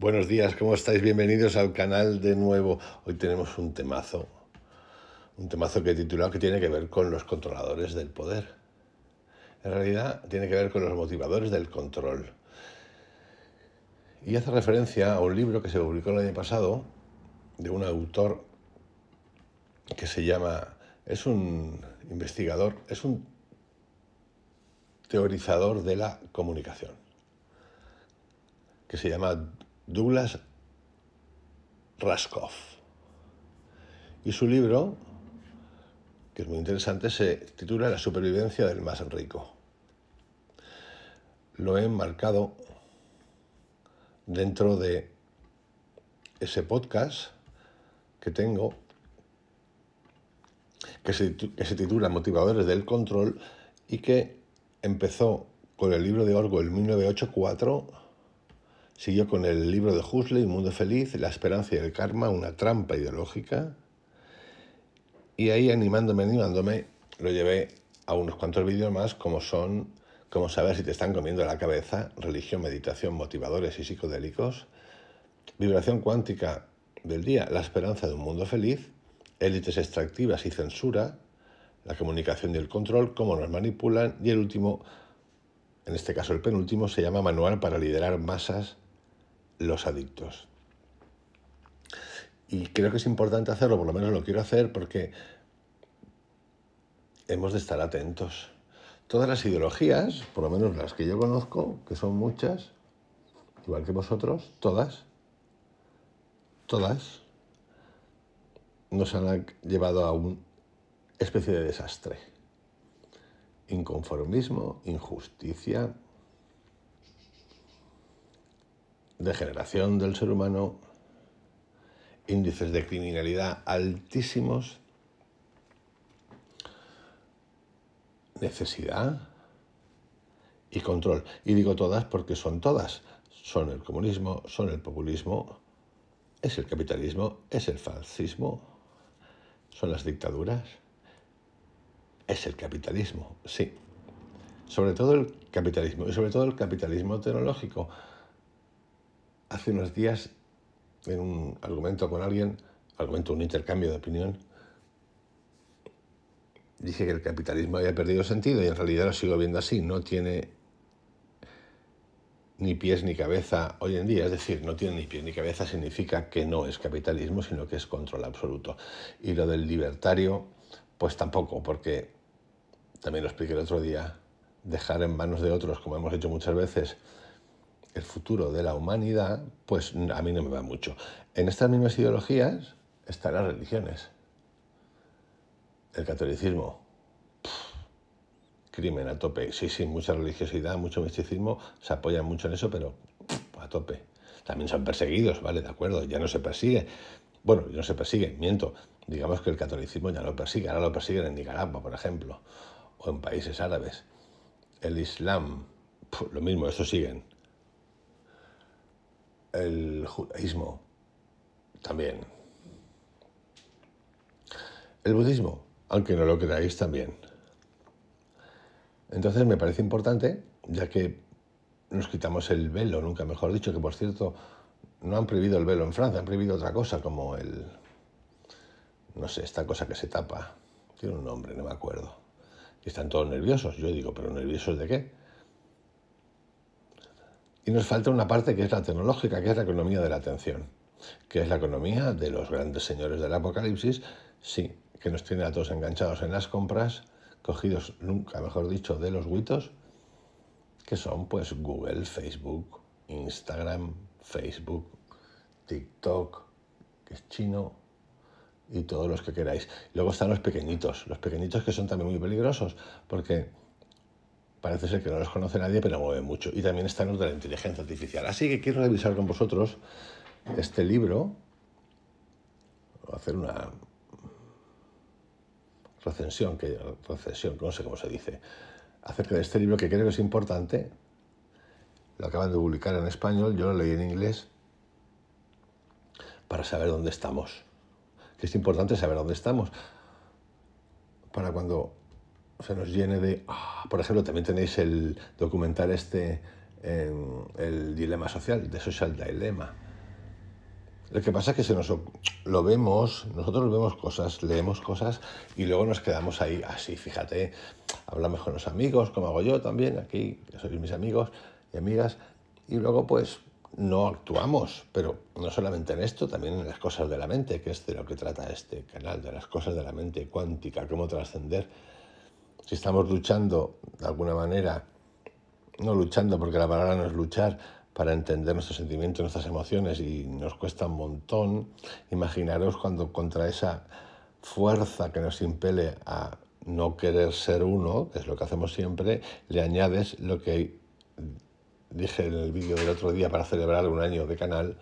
Buenos días, ¿cómo estáis? Bienvenidos al canal de nuevo. Hoy tenemos un temazo, un temazo que he titulado que tiene que ver con los controladores del poder. En realidad tiene que ver con los motivadores del control. Y hace referencia a un libro que se publicó el año pasado de un autor que se llama, es un investigador, es un teorizador de la comunicación, que se llama Douglas Raskoff. Y su libro, que es muy interesante, se titula La supervivencia del más rico. Lo he enmarcado dentro de ese podcast que tengo, que se, que se titula Motivadores del Control y que empezó con el libro de Orgo en 1984 Siguió con el libro de Huxley, Mundo Feliz, La Esperanza y el Karma, una trampa ideológica. Y ahí animándome, animándome, lo llevé a unos cuantos vídeos más como son cómo saber si te están comiendo la cabeza, religión, meditación, motivadores y psicodélicos, vibración cuántica del día, la esperanza de un mundo feliz, élites extractivas y censura, la comunicación y el control, cómo nos manipulan y el último, en este caso el penúltimo, se llama Manual para liderar masas los adictos. Y creo que es importante hacerlo, por lo menos lo quiero hacer, porque hemos de estar atentos. Todas las ideologías, por lo menos las que yo conozco, que son muchas, igual que vosotros, todas, todas, nos han llevado a una especie de desastre. Inconformismo, injusticia, degeneración del ser humano, índices de criminalidad altísimos, necesidad y control. Y digo todas porque son todas. Son el comunismo, son el populismo, es el capitalismo, es el fascismo, son las dictaduras, es el capitalismo, sí. Sobre todo el capitalismo y sobre todo el capitalismo tecnológico hace unos días, en un argumento con alguien, argumento, un intercambio de opinión, dije que el capitalismo había perdido sentido y en realidad lo sigo viendo así, no tiene ni pies ni cabeza hoy en día, es decir, no tiene ni pies ni cabeza significa que no es capitalismo, sino que es control absoluto. Y lo del libertario, pues tampoco, porque también lo expliqué el otro día, dejar en manos de otros, como hemos hecho muchas veces, el futuro de la humanidad, pues a mí no me va mucho. En estas mismas ideologías están las religiones. El catolicismo, crimen a tope. Sí, sí, mucha religiosidad, mucho misticismo, se apoyan mucho en eso, pero a tope. También son perseguidos, vale, de acuerdo, ya no se persigue. Bueno, no se persigue, miento. Digamos que el catolicismo ya lo persigue, ahora lo persiguen en Nicaragua, por ejemplo, o en países árabes. El Islam, lo mismo, eso siguen el judaísmo también. El budismo, aunque no lo creáis, también. Entonces me parece importante, ya que nos quitamos el velo, nunca mejor dicho, que por cierto, no han prohibido el velo en Francia, han prohibido otra cosa como el... no sé, esta cosa que se tapa. Tiene un nombre, no me acuerdo. Y están todos nerviosos. Yo digo, ¿pero nerviosos de qué? Y nos falta una parte que es la tecnológica, que es la economía de la atención, que es la economía de los grandes señores del apocalipsis, sí, que nos tiene a todos enganchados en las compras, cogidos nunca, mejor dicho, de los huitos, que son pues Google, Facebook, Instagram, Facebook, TikTok, que es chino, y todos los que queráis. Luego están los pequeñitos, los pequeñitos que son también muy peligrosos, porque parece ser que no los conoce nadie, pero mueve mucho. Y también están los de la inteligencia artificial. Así que quiero revisar con vosotros este libro, hacer una recensión, que, recensión, no sé cómo se dice, acerca de este libro que creo que es importante. Lo acaban de publicar en español, yo lo leí en inglés, para saber dónde estamos. Que es importante saber dónde estamos. Para cuando se nos llene de... Ah, por ejemplo, también tenéis el documental este, en em, el dilema social, de Social Dilemma. Lo que pasa es que se nos, lo vemos, nosotros vemos cosas, leemos cosas y luego nos quedamos ahí así, fíjate, hablamos con los amigos, como hago yo también, aquí, que sois mis amigos y amigas, y luego pues no actuamos, pero no solamente en esto, también en las cosas de la mente, que es de lo que trata este canal, de las cosas de la mente cuántica, cómo trascender si estamos luchando de alguna manera, no luchando porque la palabra no es luchar, para entender nuestros sentimientos, nuestras emociones y nos cuesta un montón, imaginaros cuando contra esa fuerza que nos impele a no querer ser uno, que es lo que hacemos siempre, le añades lo que dije en el vídeo del otro día para celebrar un año de canal,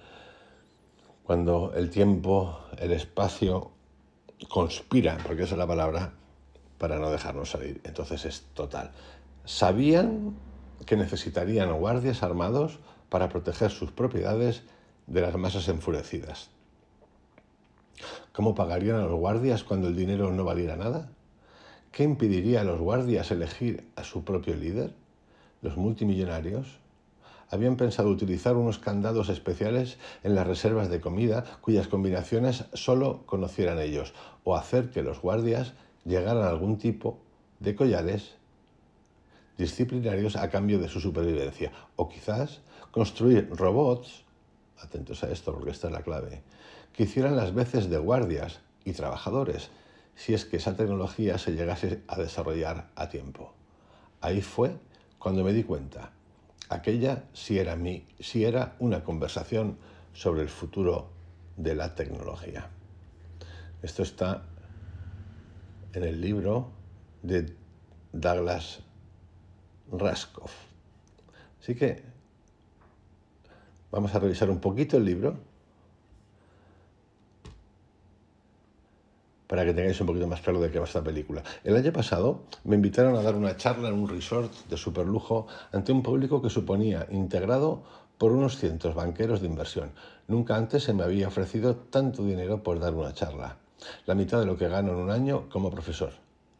cuando el tiempo, el espacio conspira, porque esa es la palabra, para no dejarnos salir. Entonces es total. Sabían que necesitarían guardias armados para proteger sus propiedades de las masas enfurecidas. ¿Cómo pagarían a los guardias cuando el dinero no valiera nada? ¿Qué impediría a los guardias elegir a su propio líder? Los multimillonarios habían pensado utilizar unos candados especiales en las reservas de comida cuyas combinaciones solo conocieran ellos, o hacer que los guardias llegar a algún tipo de collares disciplinarios a cambio de su supervivencia. O quizás construir robots, atentos a esto porque esta es la clave, que hicieran las veces de guardias y trabajadores, si es que esa tecnología se llegase a desarrollar a tiempo. Ahí fue cuando me di cuenta. Aquella sí era, mi, sí era una conversación sobre el futuro de la tecnología. Esto está en el libro de Douglas Raskoff. Así que vamos a revisar un poquito el libro para que tengáis un poquito más claro de qué va esta película. El año pasado me invitaron a dar una charla en un resort de superlujo ante un público que suponía integrado por unos cientos banqueros de inversión. Nunca antes se me había ofrecido tanto dinero por dar una charla la mitad de lo que gano en un año como profesor.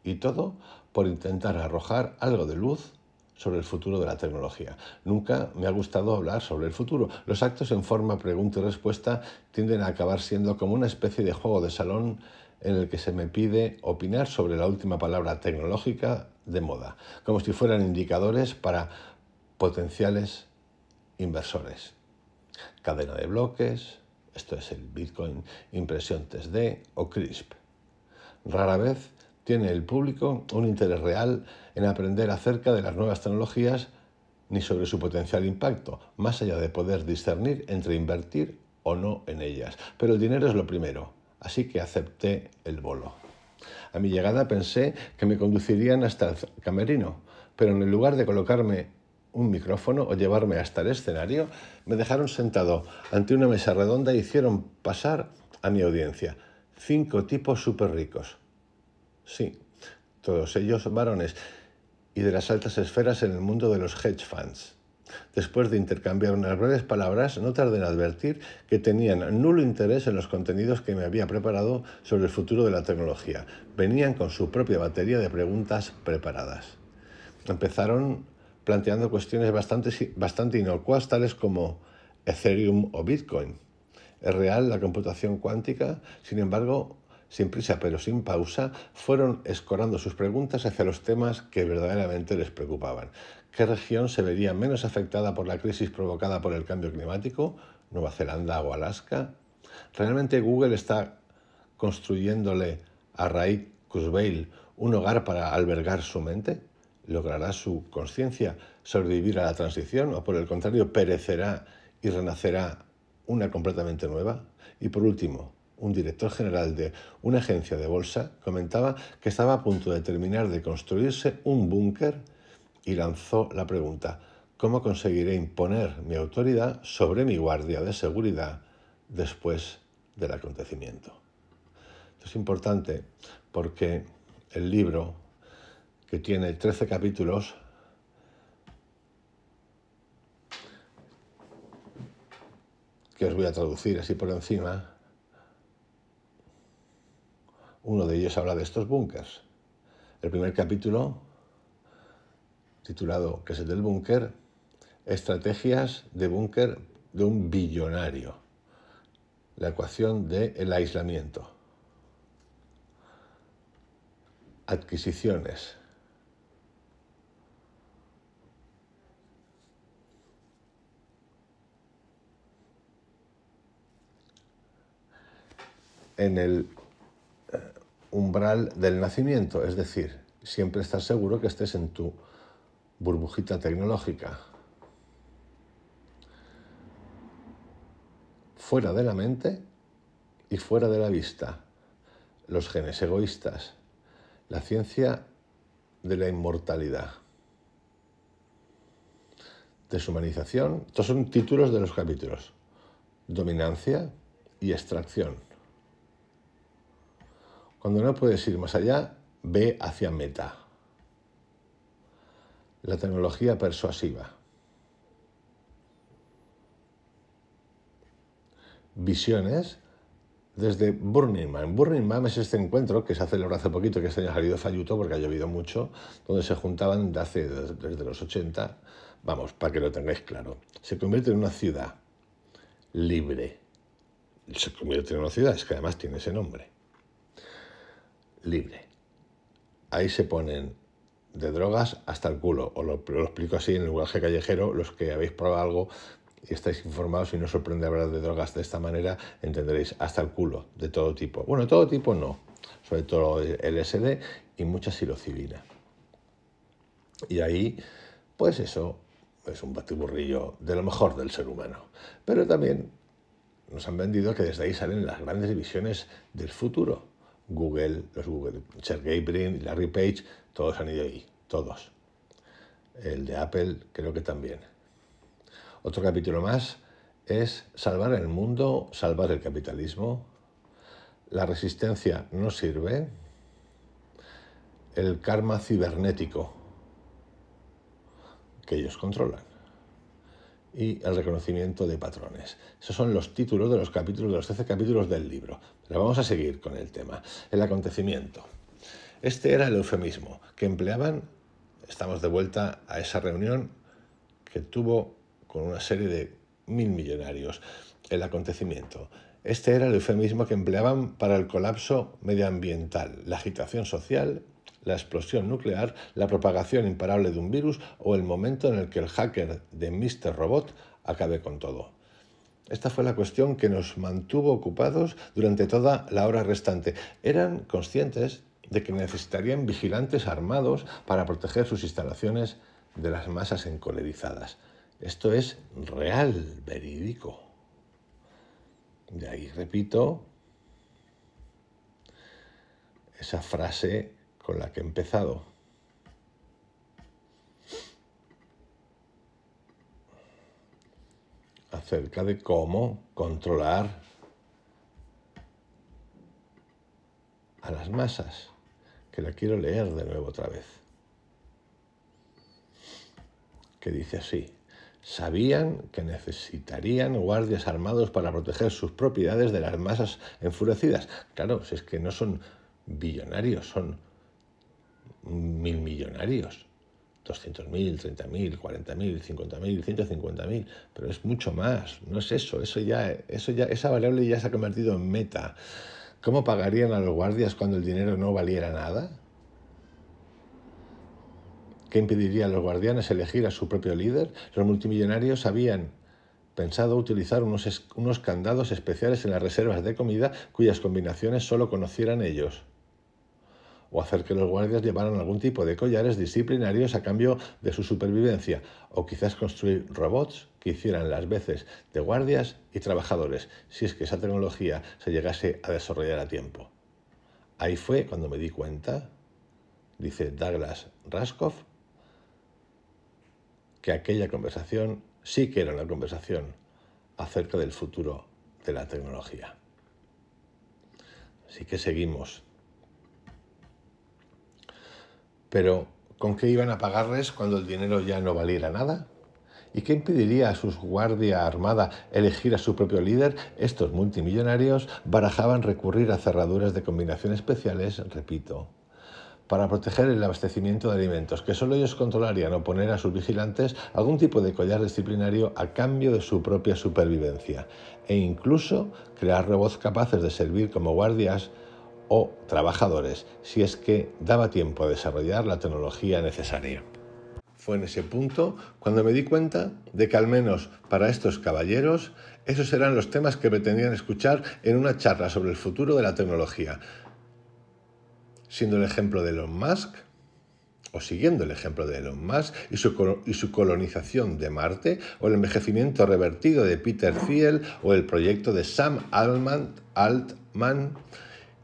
Y todo por intentar arrojar algo de luz sobre el futuro de la tecnología. Nunca me ha gustado hablar sobre el futuro. Los actos en forma pregunta y respuesta tienden a acabar siendo como una especie de juego de salón en el que se me pide opinar sobre la última palabra tecnológica de moda, como si fueran indicadores para potenciales inversores. Cadena de bloques, esto es el Bitcoin Impresión 3D o CRISP. Rara vez tiene el público un interés real en aprender acerca de las nuevas tecnologías ni sobre su potencial impacto, más allá de poder discernir entre invertir o no en ellas. Pero el dinero es lo primero, así que acepté el bolo. A mi llegada pensé que me conducirían hasta el camerino, pero en lugar de colocarme un micrófono o llevarme hasta el escenario, me dejaron sentado ante una mesa redonda e hicieron pasar a mi audiencia cinco tipos súper ricos. Sí, todos ellos varones y de las altas esferas en el mundo de los hedge funds. Después de intercambiar unas breves palabras, no tardé en advertir que tenían nulo interés en los contenidos que me había preparado sobre el futuro de la tecnología. Venían con su propia batería de preguntas preparadas. Empezaron planteando cuestiones bastante, inocuas, tales como Ethereum o Bitcoin. Es real la computación cuántica, sin embargo, sin prisa pero sin pausa, fueron escorando sus preguntas hacia los temas que verdaderamente les preocupaban. ¿Qué región se vería menos afectada por la crisis provocada por el cambio climático? ¿Nueva Zelanda o Alaska? ¿Realmente Google está construyéndole a Ray Kurzweil un hogar para albergar su mente? ¿Logrará su conciencia sobrevivir a la transición o por el contrario perecerá y renacerá una completamente nueva? Y por último, un director general de una agencia de bolsa comentaba que estaba a punto de terminar de construirse un búnker y lanzó la pregunta, ¿cómo conseguiré imponer mi autoridad sobre mi guardia de seguridad después del acontecimiento? Esto es importante porque el libro que tiene 13 capítulos, que os voy a traducir así por encima, uno de ellos habla de estos búnkers. El primer capítulo, titulado que es el del búnker? Estrategias de búnker de un billonario. La ecuación del el aislamiento. Adquisiciones. en el eh, umbral del nacimiento, es decir, siempre estás seguro que estés en tu burbujita tecnológica. Fuera de la mente y fuera de la vista, los genes egoístas, la ciencia de la inmortalidad. Deshumanización, estos son títulos de los capítulos. Dominancia y extracción. Cuando no puedes ir más allá, ve hacia meta. La tecnología persuasiva. Visiones desde Burning Man. Burning Man es este encuentro que se hace celebrado hace poquito, que este año ha salido falluto porque ha llovido mucho, donde se juntaban desde los 80, vamos, para que lo tengáis claro. Se convierte en una ciudad libre. Se convierte en una ciudad, es que además tiene ese nombre libre. Ahí se ponen de drogas hasta el culo, o lo, explico así en el lenguaje callejero, los que habéis probado algo y estáis informados y no os sorprende hablar de drogas de esta manera, entenderéis hasta el culo, de todo tipo. Bueno, todo tipo no, sobre todo LSD y mucha psilocibina. Y ahí, pues eso, es un batiburrillo de lo mejor del ser humano. Pero también nos han vendido que desde ahí salen las grandes visiones del futuro. Google, los Google, Sergey Brin, Larry Page, todos han ido ahí, todos. El de Apple creo que también. Otro capítulo más es salvar el mundo, salvar el capitalismo. La resistencia no sirve. El karma cibernético que ellos controlan y el reconocimiento de patrones. Esos son los títulos de los capítulos, de los 13 capítulos del libro. Pero vamos a seguir con el tema. El acontecimiento. Este era el eufemismo que empleaban. Estamos de vuelta a esa reunión que tuvo con una serie de mil millonarios. El acontecimiento. Este era el eufemismo que empleaban para el colapso medioambiental, la agitación social la explosión nuclear, la propagación imparable de un virus o el momento en el que el hacker de Mr. Robot acabe con todo. Esta fue la cuestión que nos mantuvo ocupados durante toda la hora restante. Eran conscientes de que necesitarían vigilantes armados para proteger sus instalaciones de las masas encolerizadas. Esto es real, verídico. De ahí repito esa frase con la que he empezado. Acerca de cómo controlar a las masas, que la quiero leer de nuevo otra vez. Que dice así sabían que necesitarían guardias armados para proteger sus propiedades de las masas enfurecidas. Claro, si es que no son billonarios, son mil millonarios. 200.000, 30.000, 40.000, 50.000, 150.000, pero es mucho más, no es eso, eso ya, eso ya, esa variable ya se ha convertido en meta. ¿Cómo pagarían a los guardias cuando el dinero no valiera nada? ¿Qué impediría a los guardianes elegir a su propio líder? Los multimillonarios habían pensado utilizar unos, unos candados especiales en las reservas de comida cuyas combinaciones solo conocieran ellos o hacer que los guardias llevaran algún tipo de collares disciplinarios a cambio de su supervivencia, o quizás construir robots que hicieran las veces de guardias y trabajadores, si es que esa tecnología se llegase a desarrollar a tiempo. Ahí fue cuando me di cuenta, dice Douglas Raskoff, que aquella conversación sí que era una conversación acerca del futuro de la tecnología. Así que seguimos pero, ¿con qué iban a pagarles cuando el dinero ya no valiera nada? ¿Y qué impediría a sus guardia armada elegir a su propio líder? Estos multimillonarios barajaban recurrir a cerraduras de combinación especiales, repito, para proteger el abastecimiento de alimentos, que solo ellos controlarían o poner a sus vigilantes algún tipo de collar disciplinario a cambio de su propia supervivencia, e incluso crear robots capaces de servir como guardias o trabajadores si es que daba tiempo a desarrollar la tecnología necesaria. Fue en ese punto cuando me di cuenta de que al menos para estos caballeros esos eran los temas que pretendían escuchar en una charla sobre el futuro de la tecnología, siendo el ejemplo de Elon Musk o siguiendo el ejemplo de Elon Musk y su, colonización de Marte, o el envejecimiento revertido de Peter Thiel, o el proyecto de Sam Altman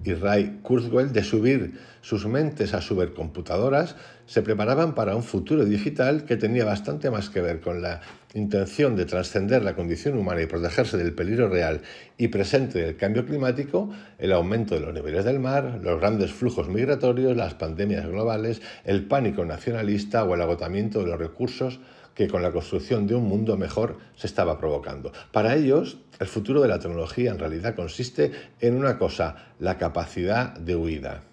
y Ray Kurzweil de subir sus mentes a supercomputadoras, se preparaban para un futuro digital que tenía bastante más que ver con la intención de trascender la condición humana y protegerse del peligro real y presente del cambio climático, el aumento de los niveles del mar, los grandes flujos migratorios, las pandemias globales, el pánico nacionalista o el agotamiento de los recursos que con la construcción de un mundo mejor se estaba provocando. Para ellos, el futuro de la tecnología en realidad consiste en una cosa, la capacidad de huida.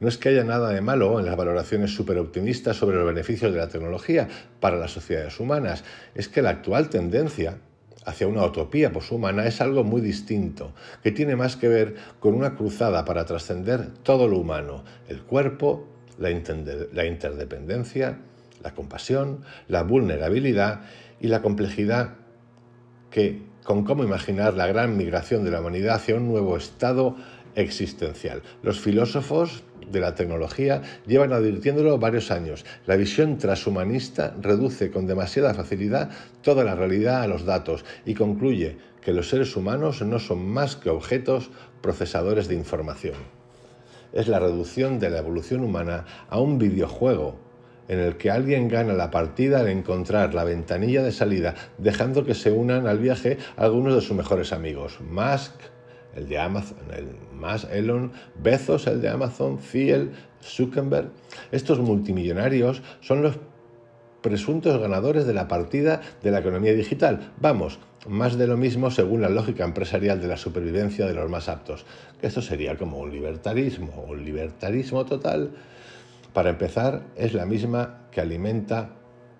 No es que haya nada de malo en las valoraciones superoptimistas sobre los beneficios de la tecnología para las sociedades humanas, es que la actual tendencia hacia una utopía poshumana es algo muy distinto, que tiene más que ver con una cruzada para trascender todo lo humano, el cuerpo, la interdependencia, la compasión, la vulnerabilidad y la complejidad que con cómo imaginar la gran migración de la humanidad hacia un nuevo estado existencial. Los filósofos de la tecnología llevan advirtiéndolo varios años. La visión transhumanista reduce con demasiada facilidad toda la realidad a los datos y concluye que los seres humanos no son más que objetos procesadores de información. Es la reducción de la evolución humana a un videojuego en el que alguien gana la partida al encontrar la ventanilla de salida, dejando que se unan al viaje algunos de sus mejores amigos. Musk, el de Amazon, el más Elon, Bezos, el de Amazon, Fiel, Zuckerberg. Estos multimillonarios son los presuntos ganadores de la partida de la economía digital. Vamos, más de lo mismo según la lógica empresarial de la supervivencia de los más aptos. Esto sería como un libertarismo, un libertarismo total para empezar, es la misma que alimenta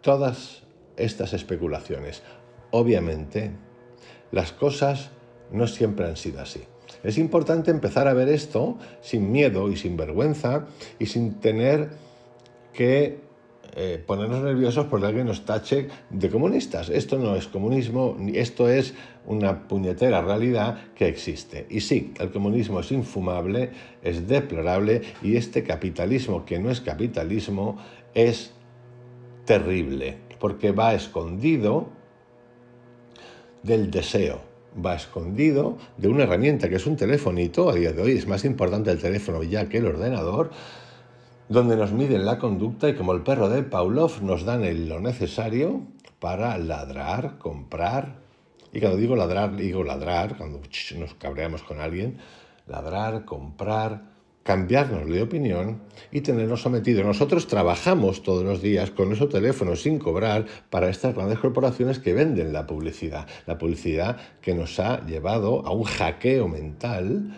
todas estas especulaciones. Obviamente, las cosas no siempre han sido así. Es importante empezar a ver esto sin miedo y sin vergüenza y sin tener que eh, ponernos nerviosos por alguien nos tache de comunistas. Esto no es comunismo, esto es una puñetera realidad que existe. Y sí, el comunismo es infumable, es deplorable y este capitalismo que no es capitalismo es terrible, porque va escondido del deseo va escondido de una herramienta que es un telefonito, a día de hoy es más importante el teléfono ya que el ordenador, donde nos miden la conducta y como el perro de Pavlov nos dan lo necesario para ladrar, comprar. Y cuando digo ladrar, digo ladrar, cuando nos cabreamos con alguien, ladrar, comprar, cambiarnos de opinión y tenernos sometidos. Nosotros trabajamos todos los días con nuestro teléfono sin cobrar para estas grandes corporaciones que venden la publicidad. La publicidad que nos ha llevado a un hackeo mental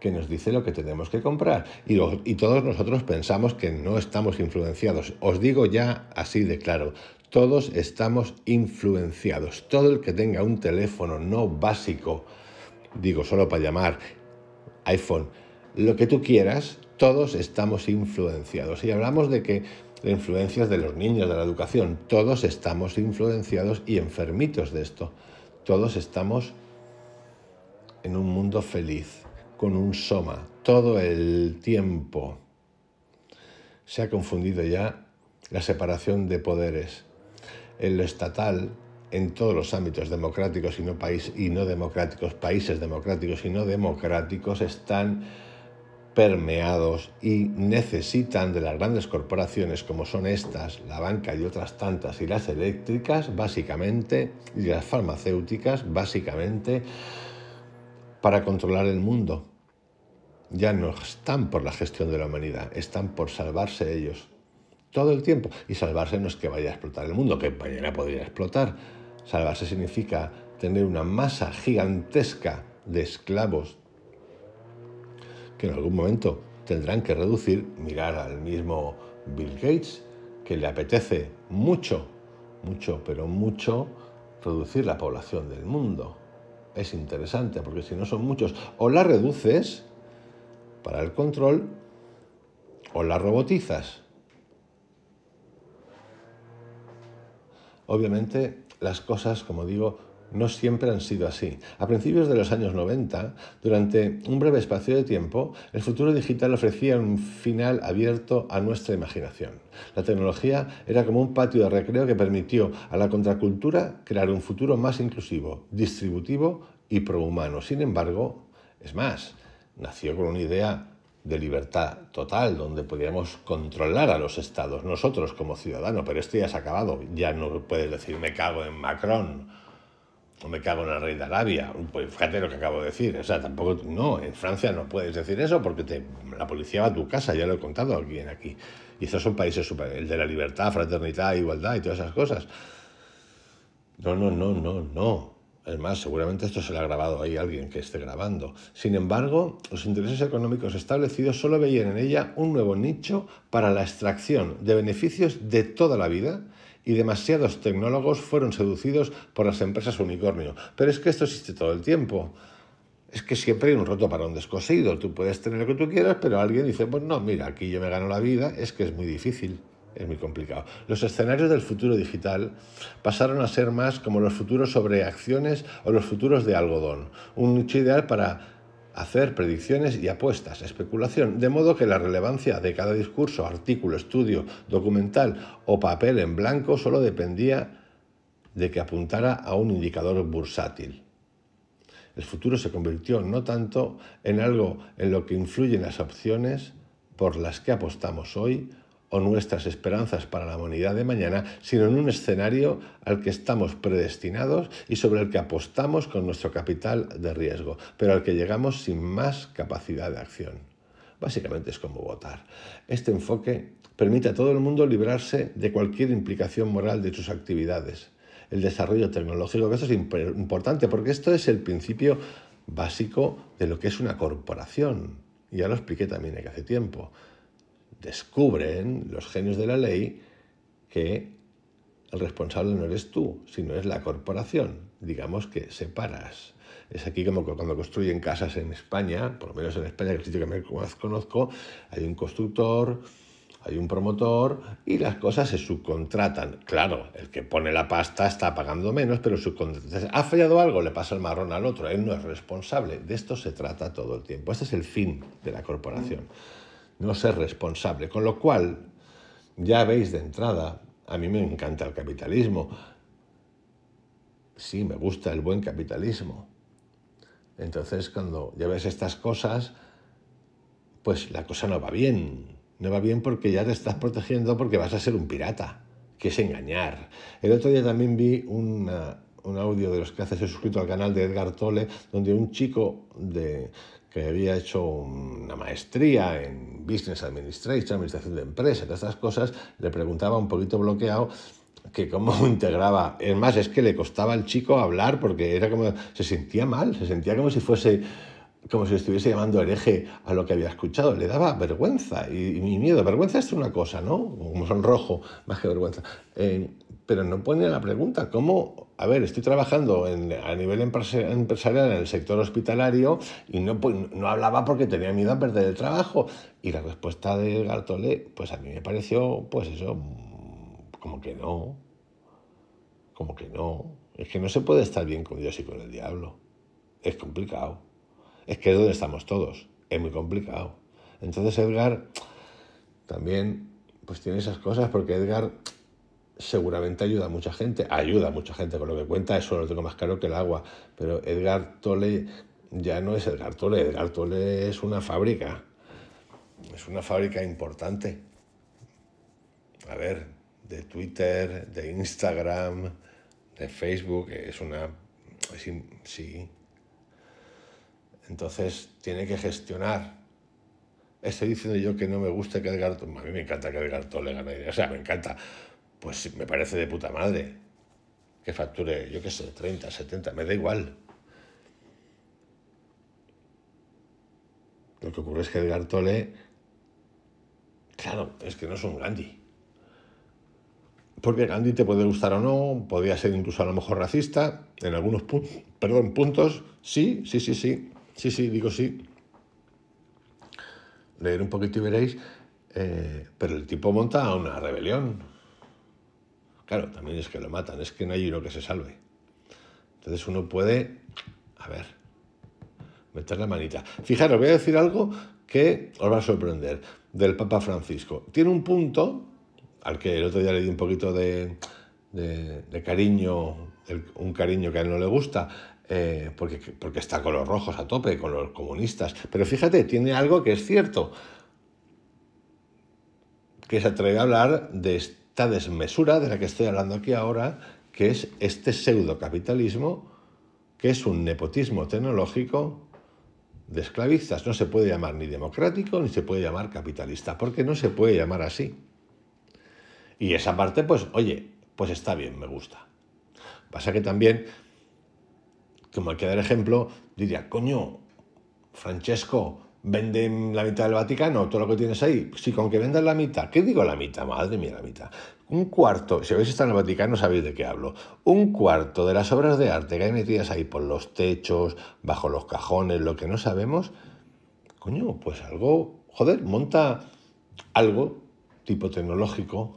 que nos dice lo que tenemos que comprar. Y, todos nosotros pensamos que no estamos influenciados. Os digo ya así de claro, todos estamos influenciados. Todo el que tenga un teléfono no básico, digo solo para llamar, iPhone, lo que tú quieras, todos estamos influenciados. Y hablamos de que influencias de los niños, de la educación, todos estamos influenciados y enfermitos de esto. Todos estamos en un mundo feliz, con un soma todo el tiempo. Se ha confundido ya la separación de poderes. En lo estatal, en todos los ámbitos democráticos y no, y no democráticos, países democráticos y no democráticos, están permeados y necesitan de las grandes corporaciones como son estas, la banca y otras tantas, y las eléctricas, básicamente, y las farmacéuticas, básicamente, para controlar el mundo, ya no están por la gestión de la humanidad, están por salvarse ellos. Todo el tiempo. Y salvarse no es que vaya a explotar el mundo, que mañana podría explotar. Salvarse significa tener una masa gigantesca de esclavos que en algún momento tendrán que reducir, mirar al mismo Bill Gates, que le apetece mucho, mucho, pero mucho, reducir la población del mundo. Es interesante, porque si no son muchos, o la reduces para el control o las robotizas. Obviamente las cosas, como digo, no siempre han sido así. A principios de los años 90, durante un breve espacio de tiempo, el futuro digital ofrecía un final abierto a nuestra imaginación. La tecnología era como un patio de recreo que permitió a la contracultura crear un futuro más inclusivo, distributivo y prohumano. Sin embargo, es más, nació con una idea de libertad total, donde podíamos controlar a los estados, nosotros como ciudadanos, pero esto ya se ha acabado, ya no puedes decir me cago en Macron o me cago en el rey de Arabia, pues fíjate lo que acabo de decir, o sea, tampoco, no, en Francia no puedes decir eso porque la policía va a tu casa, ya lo he contado aquí en aquí, y estos son países super, el de la libertad, fraternidad, igualdad y todas esas cosas. No, no, no, no, no. Es más, seguramente esto se lo ha grabado ahí alguien que esté grabando. Sin embargo, los intereses económicos establecidos solo veían en ella un nuevo nicho para la extracción de beneficios de toda la vida y demasiados tecnólogos fueron seducidos por las empresas unicornio. Pero es que esto existe todo el tiempo. Es que siempre hay un roto para un descosido. Tú puedes tener lo que tú quieras, pero alguien dice, pues no, mira, aquí yo me gano la vida, es que es muy difícil es muy complicado. Los escenarios del futuro digital pasaron a ser más como los futuros sobre acciones o los futuros de algodón, un nicho ideal para hacer predicciones y apuestas, especulación, de modo que la relevancia de cada discurso, artículo, estudio, documental o papel en blanco solo dependía de que apuntara a un indicador bursátil. El futuro se convirtió no tanto en algo en lo que influyen las opciones por las que apostamos hoy, o nuestras esperanzas para la humanidad de mañana, sino en un escenario al que estamos predestinados y sobre el que apostamos con nuestro capital de riesgo, pero al que llegamos sin más capacidad de acción. Básicamente es como votar. Este enfoque permite a todo el mundo librarse de cualquier implicación moral de sus actividades. El desarrollo tecnológico, que eso es importante, porque esto es el principio básico de lo que es una corporación. Ya lo expliqué también hace tiempo descubren los genios de la ley que el responsable no eres tú, sino es la corporación. Digamos que separas. Es aquí como cuando construyen casas en España, por lo menos en España, que es el sitio que me conozco, hay un constructor, hay un promotor y las cosas se subcontratan. Claro, el que pone la pasta está pagando menos, pero subcontratas. Ha fallado algo, le pasa el marrón al otro, él no es responsable. De esto se trata todo el tiempo. Este es el fin de la corporación no ser responsable. Con lo cual, ya veis de entrada, a mí me encanta el capitalismo. Sí, me gusta el buen capitalismo. Entonces, cuando ya ves estas cosas, pues la cosa no va bien. No va bien porque ya te estás protegiendo porque vas a ser un pirata, que es engañar. El otro día también vi un audio de los que haces suscrito al canal de Edgar Tolle, donde un chico de, que había hecho una maestría en Business Administration, Administración de Empresas, todas estas cosas, le preguntaba un poquito bloqueado que cómo integraba. Es más, es que le costaba al chico hablar porque era como, se sentía mal, se sentía como si fuese como si estuviese llamando hereje a lo que había escuchado. Le daba vergüenza y, mi miedo. Vergüenza es una cosa, ¿no? Como sonrojo, más que vergüenza. Eh, pero no pone la pregunta, ¿cómo? A ver, estoy trabajando a nivel empresarial en el sector hospitalario y no, no hablaba porque tenía miedo a perder el trabajo. Y la respuesta de Edgar Gartolé, pues a mí me pareció, pues eso, como que no, como que no. Es que no se puede estar bien con Dios y con el diablo. Es complicado. Es que es donde estamos todos. Es muy complicado. Entonces Edgar también pues tiene esas cosas porque Edgar seguramente ayuda a mucha gente, ayuda a mucha gente con lo que cuenta, eso lo tengo más caro que el agua, pero Edgar Tole ya no es Edgar Tole, Edgar Tole es una fábrica, es una fábrica importante. A ver, de Twitter, de Instagram, de Facebook, es una... Sí, Entonces tiene que gestionar estoy diciendo yo que no me gusta que Edgar Tolle... A mí me encanta que Edgar Tole gane O sea, me encanta pues me parece de puta madre que facture, yo qué sé, 30, 70, me da igual. Lo que ocurre es que Edgar Tolle, claro, es que no es un Gandhi. Porque Gandhi te puede gustar o no, podría ser incluso a lo mejor racista, en algunos puntos perdón, puntos, sí, sí, sí, sí, sí, sí, digo sí. Leer un poquito y veréis, eh, pero el tipo monta una rebelión, Claro, también es que lo matan, es que no hay uno que se salve. Entonces uno puede, a ver, meter la manita. Fijaros, voy a decir algo que os va a sorprender del Papa Francisco. Tiene un punto al que el otro día le di un poquito de, cariño, un cariño que a él no le gusta, eh, porque, porque está con los rojos a tope, con los comunistas. Pero fíjate, tiene algo que es cierto, que se atreve a hablar de, esta desmesura de la que estoy hablando aquí ahora, que es este pseudocapitalismo, que es un nepotismo tecnológico de esclavistas. No se puede llamar ni democrático ni se puede llamar capitalista, porque no se puede llamar así. Y esa parte, pues, oye, pues está bien, me gusta. Pasa que también, como hay que dar ejemplo, diría, coño, Francesco, venden la mitad del Vaticano, todo lo que tienes ahí. Si con que vendas la mitad, ¿qué digo la mitad? Madre mía, la mitad. Un cuarto, si habéis estado en el Vaticano sabéis de qué hablo. Un cuarto de las obras de arte que hay metidas ahí por los techos, bajo los cajones, lo que no sabemos. Coño, pues algo, joder, monta algo tipo tecnológico.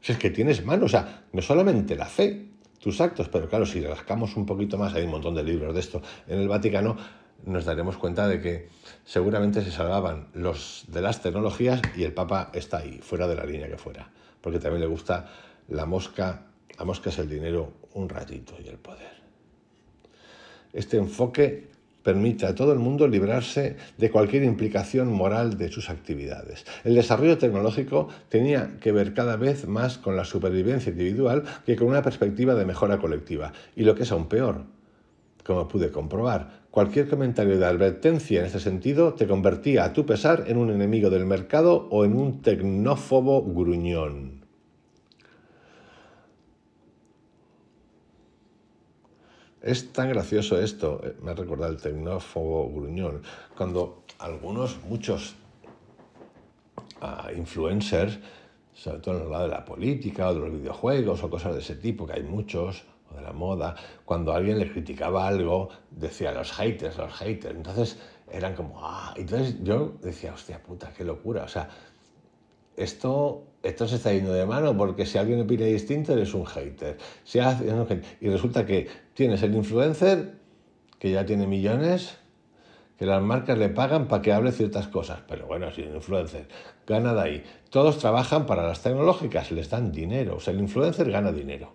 Si es que tienes manos o sea, no solamente la fe, tus actos, pero claro, si rascamos un poquito más, hay un montón de libros de esto en el Vaticano nos daremos cuenta de que seguramente se salvaban los de las tecnologías y el Papa está ahí, fuera de la línea que fuera, porque también le gusta la mosca, la mosca es el dinero, un ratito y el poder. Este enfoque permite a todo el mundo librarse de cualquier implicación moral de sus actividades. El desarrollo tecnológico tenía que ver cada vez más con la supervivencia individual que con una perspectiva de mejora colectiva. Y lo que es aún peor, como pude comprobar, Cualquier comentario de advertencia en este sentido te convertía a tu pesar en un enemigo del mercado o en un tecnófobo gruñón. Es tan gracioso esto, eh, me ha recordado el tecnófobo gruñón, cuando algunos, muchos ah, influencers, sobre todo en el lado de la política o de los videojuegos o cosas de ese tipo, que hay muchos, de la moda, cuando alguien le criticaba algo, decía los haters, los haters. Entonces eran como, ah, entonces yo decía, hostia puta, qué locura. O sea, esto, esto se está yendo de mano porque si alguien opina distinto eres un hater. Si hace un hater. Y resulta que tienes el influencer que ya tiene millones, que las marcas le pagan para que hable ciertas cosas. Pero bueno, si el influencer gana de ahí. Todos trabajan para las tecnológicas, les dan dinero. O sea, el influencer gana dinero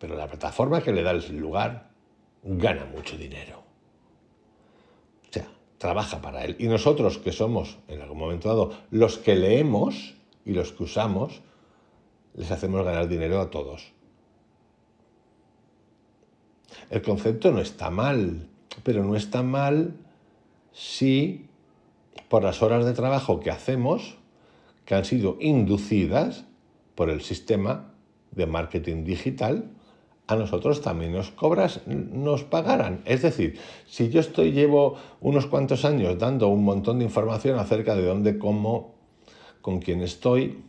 pero la plataforma que le da el lugar gana mucho dinero. O sea, trabaja para él. Y nosotros que somos, en algún momento dado, los que leemos y los que usamos, les hacemos ganar dinero a todos. El concepto no está mal, pero no está mal si por las horas de trabajo que hacemos, que han sido inducidas por el sistema de marketing digital, a nosotros también nos cobras, nos pagarán. Es decir, si yo estoy llevo unos cuantos años dando un montón de información acerca de dónde cómo con quién estoy,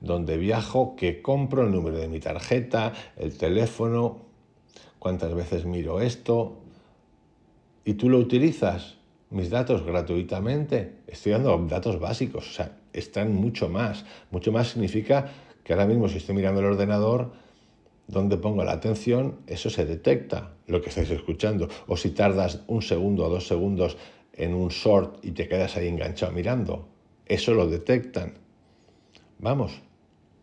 dónde viajo, qué compro, el número de mi tarjeta, el teléfono, cuántas veces miro esto, y tú lo utilizas, mis datos gratuitamente, estoy dando datos básicos, o sea, están mucho más. Mucho más significa que ahora mismo si estoy mirando el ordenador, donde pongo la atención, eso se detecta, lo que estáis escuchando. O si tardas un segundo o dos segundos en un short y te quedas ahí enganchado mirando, eso lo detectan. Vamos,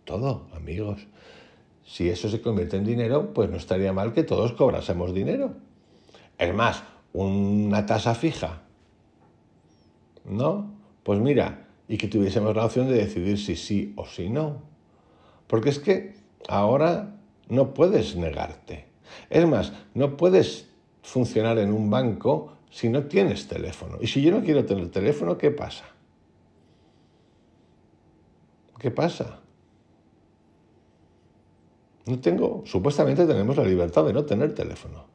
todo, amigos. Si eso se convierte en dinero, pues no estaría mal que todos cobrásemos dinero. Es más, una tasa fija. ¿No? Pues mira, y que tuviésemos la opción de decidir si sí o si no. Porque es que ahora no puedes negarte. Es más, no puedes funcionar en un banco si no tienes teléfono. Y si yo no quiero tener teléfono, ¿qué pasa? ¿Qué pasa? No tengo, supuestamente tenemos la libertad de no tener teléfono.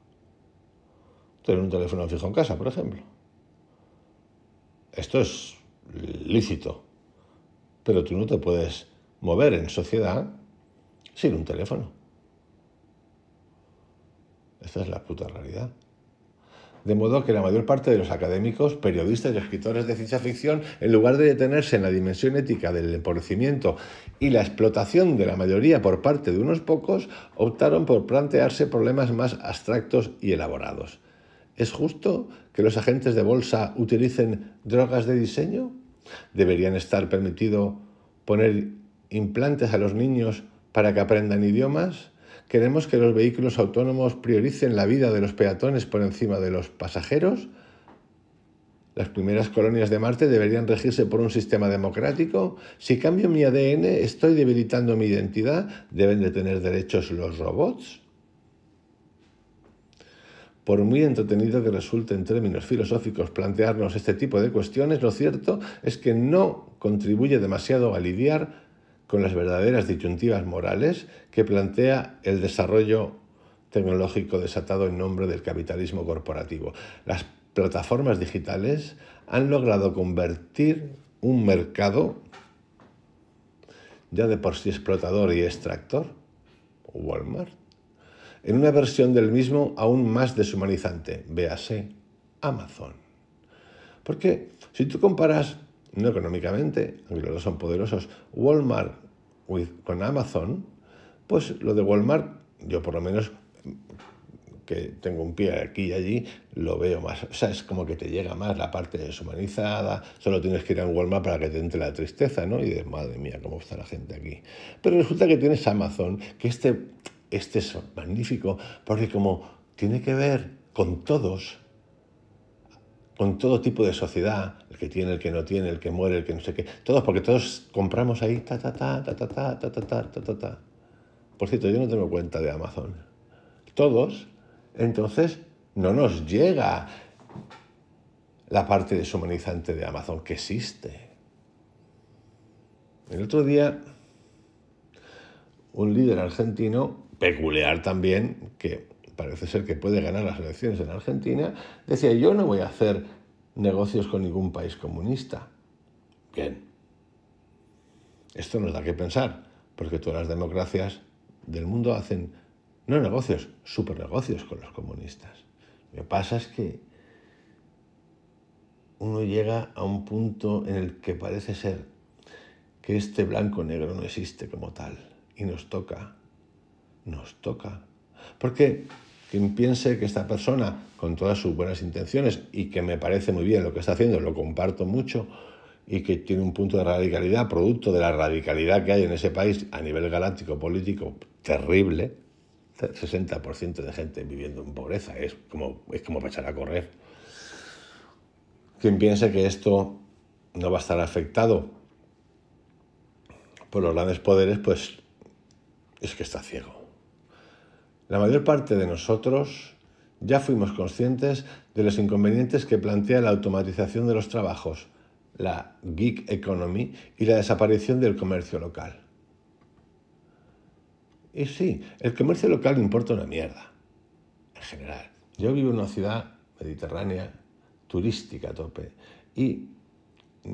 Tener un teléfono fijo en casa, por ejemplo. Esto es lícito, pero tú no te puedes mover en sociedad sin un teléfono. Esta es la puta realidad. De modo que la mayor parte de los académicos, periodistas y escritores de ciencia ficción, en lugar de detenerse en la dimensión ética del empobrecimiento y la explotación de la mayoría por parte de unos pocos, optaron por plantearse problemas más abstractos y elaborados. ¿Es justo que los agentes de bolsa utilicen drogas de diseño? ¿Deberían estar permitido poner implantes a los niños para que aprendan idiomas? ¿Queremos que los vehículos autónomos prioricen la vida de los peatones por encima de los pasajeros? Las primeras colonias de Marte deberían regirse por un sistema democrático. Si cambio mi ADN, estoy debilitando mi identidad. ¿Deben de tener derechos los robots? Por muy entretenido que resulte en términos filosóficos plantearnos este tipo de cuestiones, lo cierto es que no contribuye demasiado a lidiar con las verdaderas disyuntivas morales que plantea el desarrollo tecnológico desatado en nombre del capitalismo corporativo. Las plataformas digitales han logrado convertir un mercado ya de por sí explotador y extractor, Walmart, en una versión del mismo aún más deshumanizante, véase Amazon. Porque si tú comparas no económicamente, aunque los son poderosos, Walmart con Amazon, pues lo de Walmart, yo por lo menos que tengo un pie aquí y allí, lo veo más. O sea, es como que te llega más la parte deshumanizada, solo tienes que ir a Walmart para que te entre la tristeza, ¿no? Y de madre mía, cómo está la gente aquí. Pero resulta que tienes Amazon, que este, este es magnífico, porque como tiene que ver con todos, con todo tipo de sociedad, el que tiene, el que no tiene, el que muere, el que no sé qué, todos, porque todos compramos ahí ta ta ta ta ta ta ta ta ta ta Por cierto, yo no tengo cuenta de Amazon. Todos, entonces no nos llega la parte deshumanizante de Amazon que existe. El otro día, un líder argentino, peculiar también, que parece ser que puede ganar las elecciones en Argentina, decía yo no voy a hacer negocios con ningún país comunista. Bien. Esto nos da que pensar, porque todas las democracias del mundo hacen no negocios, super negocios con los comunistas. Lo que pasa es que uno llega a un punto en el que parece ser que este blanco-negro no existe como tal. Y nos toca, nos toca porque quien piense que esta persona, con todas sus buenas intenciones, y que me parece muy bien lo que está haciendo, lo comparto mucho, y que tiene un punto de radicalidad, producto de la radicalidad que hay en ese país a nivel galáctico político terrible, 60% de gente viviendo en pobreza, es como, es como echar a correr. Quien piense que esto no va a estar afectado por los grandes poderes, pues es que está ciego. La mayor parte de nosotros ya fuimos conscientes de los inconvenientes que plantea la automatización de los trabajos, la geek economy y la desaparición del comercio local. Y sí, el comercio local importa una mierda, en general. Yo vivo en una ciudad mediterránea, turística a tope, y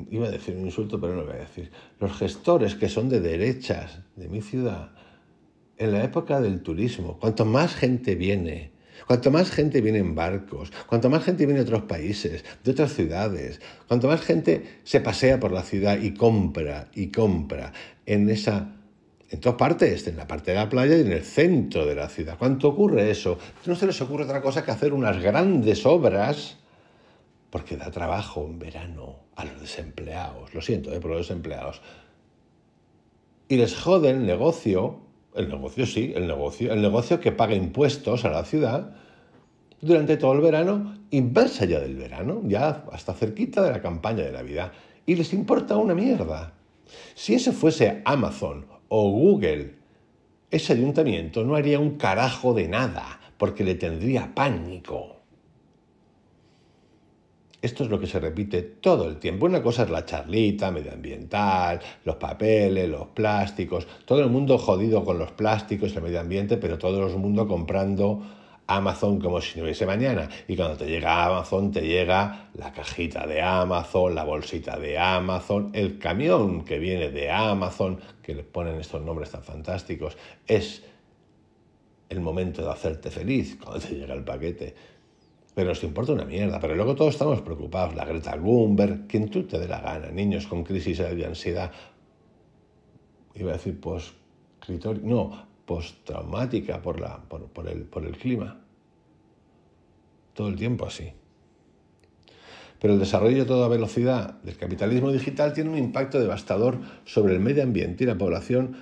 iba a decir un insulto, pero no lo voy a decir. Los gestores que son de derechas de mi ciudad en la época del turismo. Cuanto más gente viene, cuanto más gente viene en barcos, cuanto más gente viene de otros países, de otras ciudades, cuanto más gente se pasea por la ciudad y compra y compra en esa en todas partes, en la parte de la playa y en el centro de la ciudad. ¿Cuánto ocurre eso? No se les ocurre otra cosa que hacer unas grandes obras porque da trabajo en verano a los desempleados. Lo siento, ¿eh? por los desempleados. Y les jode el negocio el negocio sí, el negocio, el negocio que paga impuestos a la ciudad durante todo el verano y más allá del verano, ya hasta cerquita de la campaña de Navidad. Y les importa una mierda. Si ese fuese Amazon o Google, ese ayuntamiento no haría un carajo de nada porque le tendría pánico. Esto es lo que se repite todo el tiempo. Una cosa es la charlita medioambiental, los papeles, los plásticos, todo el mundo jodido con los plásticos y el medio ambiente, pero todo el mundo comprando Amazon como si no hubiese mañana. Y cuando te llega Amazon, te llega la cajita de Amazon, la bolsita de Amazon, el camión que viene de Amazon, que le ponen estos nombres tan fantásticos. Es el momento de hacerte feliz cuando te llega el paquete pero nos importa una mierda, pero luego todos estamos preocupados, la Greta Thunberg, quien tú te dé la gana, niños con crisis de ansiedad, iba a decir post no, postraumática por, la, el, por el clima. Todo el tiempo así. Pero el desarrollo a toda velocidad del capitalismo digital tiene un impacto devastador sobre el medio ambiente y la población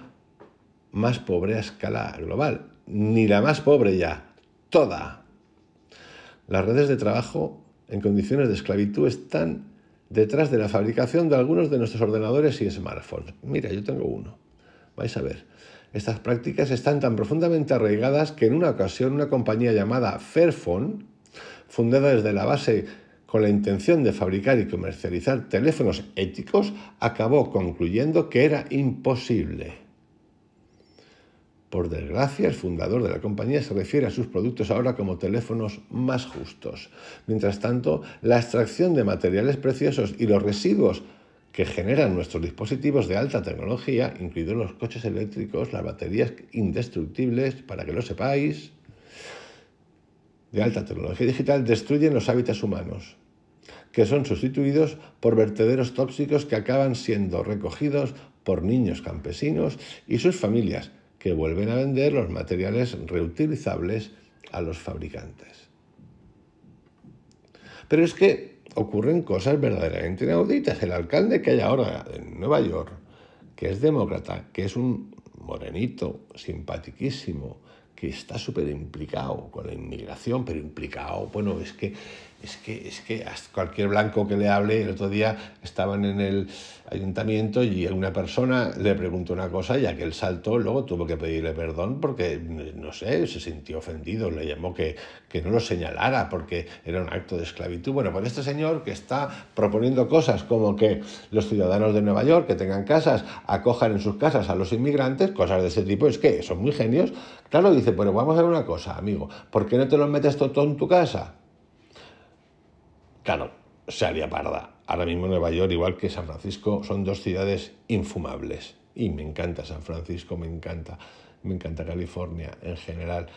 más pobre a escala global. Ni la más pobre ya, toda las redes de trabajo en condiciones de esclavitud están detrás de la fabricación de algunos de nuestros ordenadores y smartphones. Mira, yo tengo uno. Vais a ver. Estas prácticas están tan profundamente arraigadas que en una ocasión una compañía llamada Fairphone, fundada desde la base con la intención de fabricar y comercializar teléfonos éticos, acabó concluyendo que era imposible. Por desgracia, el fundador de la compañía se refiere a sus productos ahora como teléfonos más justos. Mientras tanto, la extracción de materiales preciosos y los residuos que generan nuestros dispositivos de alta tecnología, incluidos los coches eléctricos, las baterías indestructibles, para que lo sepáis, de alta tecnología digital, destruyen los hábitats humanos, que son sustituidos por vertederos tóxicos que acaban siendo recogidos por niños campesinos y sus familias vuelven a vender los materiales reutilizables a los fabricantes. Pero es que ocurren cosas verdaderamente inauditas. El alcalde que hay ahora en Nueva York, que es demócrata, que es un morenito, simpatiquísimo, que está súper implicado con la inmigración, pero implicado, bueno, es que es que, es que cualquier blanco que le hable, el otro día estaban en el ayuntamiento y una persona le preguntó una cosa y aquel saltó, luego tuvo que pedirle perdón porque, no sé, se sintió ofendido, le llamó que, que no lo señalara porque era un acto de esclavitud. Bueno, pues este señor que está proponiendo cosas como que los ciudadanos de Nueva York que tengan casas acojan en sus casas a los inmigrantes, cosas de ese tipo, es que son muy genios. Claro, dice, pero vamos a ver una cosa, amigo, ¿por qué no te los metes todo en tu casa? Claro, se haría parda. Ahora mismo Nueva York, igual que San Francisco, son dos ciudades infumables. Y me encanta San Francisco, me encanta, me encanta California en general.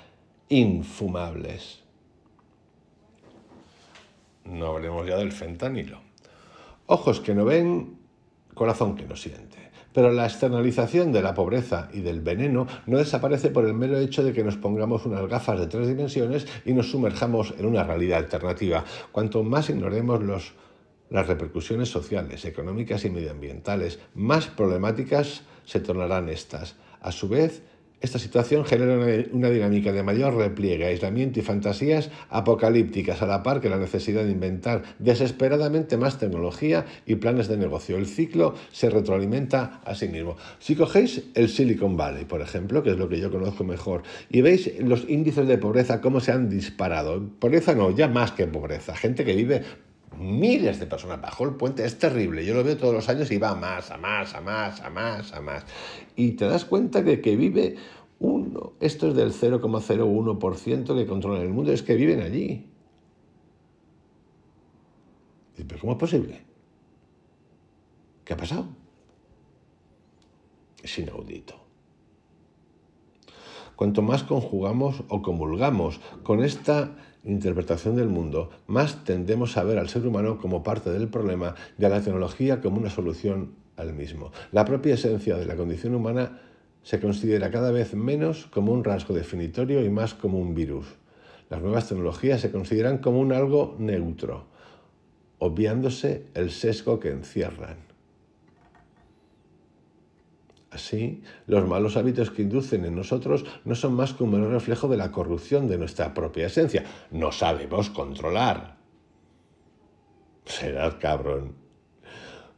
Infumables. No hablemos ya del fentanilo. Ojos que no ven, corazón que no siente. Pero la externalización de la pobreza y del veneno no desaparece por el mero hecho de que nos pongamos unas gafas de tres dimensiones y nos sumerjamos en una realidad alternativa. Cuanto más ignoremos los, las repercusiones sociales, económicas y medioambientales, más problemáticas se tornarán estas. A su vez, esta situación genera una, dinámica de mayor repliegue, aislamiento y fantasías apocalípticas, a la par que la necesidad de inventar desesperadamente más tecnología y planes de negocio. El ciclo se retroalimenta a sí mismo. Si cogéis el Silicon Valley, por ejemplo, que es lo que yo conozco mejor, y veis los índices de pobreza, cómo se han disparado. Pobreza no, ya más que pobreza. Gente que vive miles de personas bajo el puente. Es terrible. Yo lo veo todos los años y va más, a más, a más, a más, a más. Y te das cuenta que, que vive uno. Esto es del 0,01% que controla el mundo. Es que viven allí. ¿Pero cómo es posible? ¿Qué ha pasado? Es inaudito. Cuanto más conjugamos o comulgamos con esta interpretación del mundo, más tendemos a ver al ser humano como parte del problema y a la tecnología como una solución al mismo. La propia esencia de la condición humana se considera cada vez menos como un rasgo definitorio y más como un virus. Las nuevas tecnologías se consideran como un algo neutro, obviándose el sesgo que encierran. Así, los malos hábitos que inducen en nosotros no son más que un mero reflejo de la corrupción de nuestra propia esencia. No sabemos controlar. Será cabrón.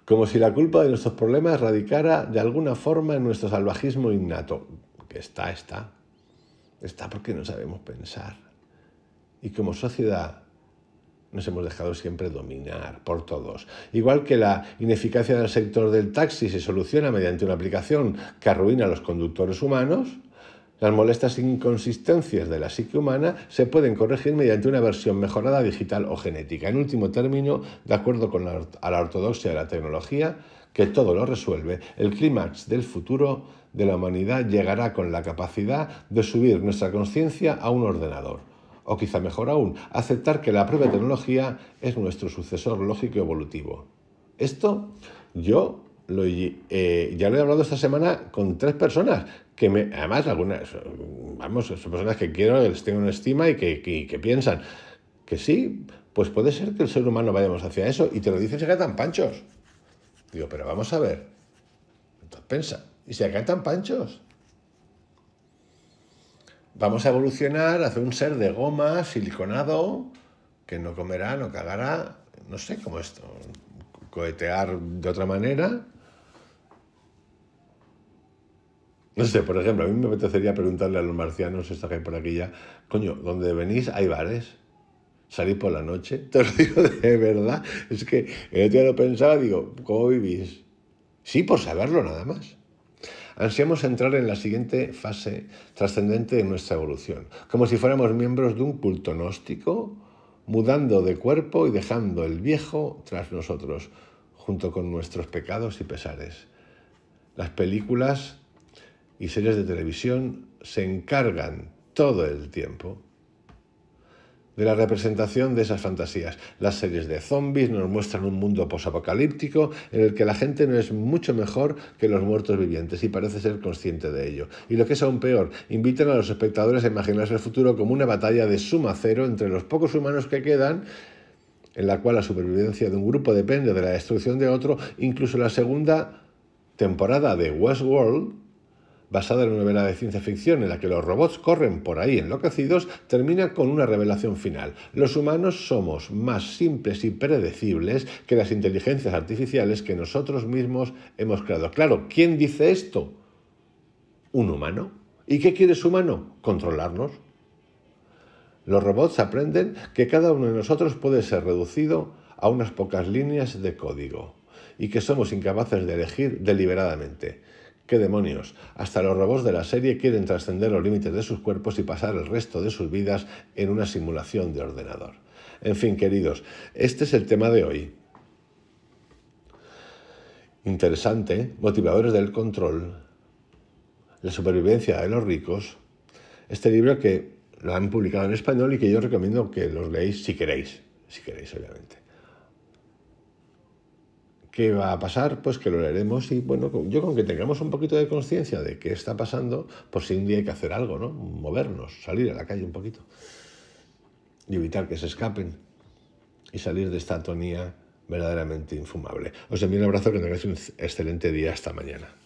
Como si la culpa de nuestros problemas radicara de alguna forma en nuestro salvajismo innato. Que está, está. Está porque no sabemos pensar. Y como sociedad nos hemos dejado siempre dominar por todos. Igual que la ineficacia del sector del taxi se soluciona mediante una aplicación que arruina a los conductores humanos, las molestas inconsistencias de la psique humana se pueden corregir mediante una versión mejorada digital o genética. En último término, de acuerdo con la, ortodoxia de la tecnología, que todo lo resuelve, el clímax del futuro de la humanidad llegará con la capacidad de subir nuestra conciencia a un ordenador o quizá mejor aún, aceptar que la propia tecnología es nuestro sucesor lógico evolutivo. Esto yo lo, eh, ya lo he hablado esta semana con tres personas, que me, además algunas, vamos, son personas que quiero, les tengo una estima y que, piensan que sí, pues puede ser que el ser humano vayamos hacia eso y te lo dicen se si panchos. Digo, pero vamos a ver, entonces pensa, ¿y se si panchos? Vamos a evolucionar hacia un ser de goma, siliconado, que no comerá, no cagará, no sé cómo esto, cohetear de otra manera. No sé, por ejemplo, a mí me apetecería preguntarle a los marcianos, esta que hay por aquí ya, coño, ¿dónde venís? Hay bares. Salís por la noche, te lo digo de verdad. Es que el lo día lo pensaba, digo, ¿cómo vivís? Sí, por saberlo nada más. Ansiamos entrar en la siguiente fase trascendente de nuestra evolución, como si fuéramos miembros de un culto gnóstico, mudando de cuerpo y dejando el viejo tras nosotros, junto con nuestros pecados y pesares. Las películas y series de televisión se encargan todo el tiempo de la representación de esas fantasías. Las series de zombies nos muestran un mundo posapocalíptico en el que la gente no es mucho mejor que los muertos vivientes y parece ser consciente de ello. Y lo que es aún peor, invitan a los espectadores a imaginarse el futuro como una batalla de suma cero entre los pocos humanos que quedan en la cual la supervivencia de un grupo depende de la destrucción de otro, incluso la segunda temporada de Westworld basada en una novela de ciencia ficción en la que los robots corren por ahí enloquecidos, termina con una revelación final. Los humanos somos más simples y predecibles que las inteligencias artificiales que nosotros mismos hemos creado. Claro, ¿quién dice esto? Un humano. ¿Y qué quiere su humano? Controlarnos. Los robots aprenden que cada uno de nosotros puede ser reducido a unas pocas líneas de código y que somos incapaces de elegir deliberadamente. ¿Qué demonios? Hasta los robots de la serie quieren trascender los límites de sus cuerpos y pasar el resto de sus vidas en una simulación de ordenador. En fin, queridos, este es el tema de hoy. Interesante, motivadores del control, la supervivencia de los ricos. Este libro que lo han publicado en español y que yo recomiendo que los leéis si queréis, si queréis obviamente. ¿Qué va a pasar? Pues que lo leeremos y bueno, yo con que tengamos un poquito de conciencia de qué está pasando, por pues si un día hay que hacer algo, ¿no? Movernos, salir a la calle un poquito y evitar que se escapen y salir de esta atonía verdaderamente infumable. Os envío un abrazo, que tengáis un excelente día. Hasta mañana.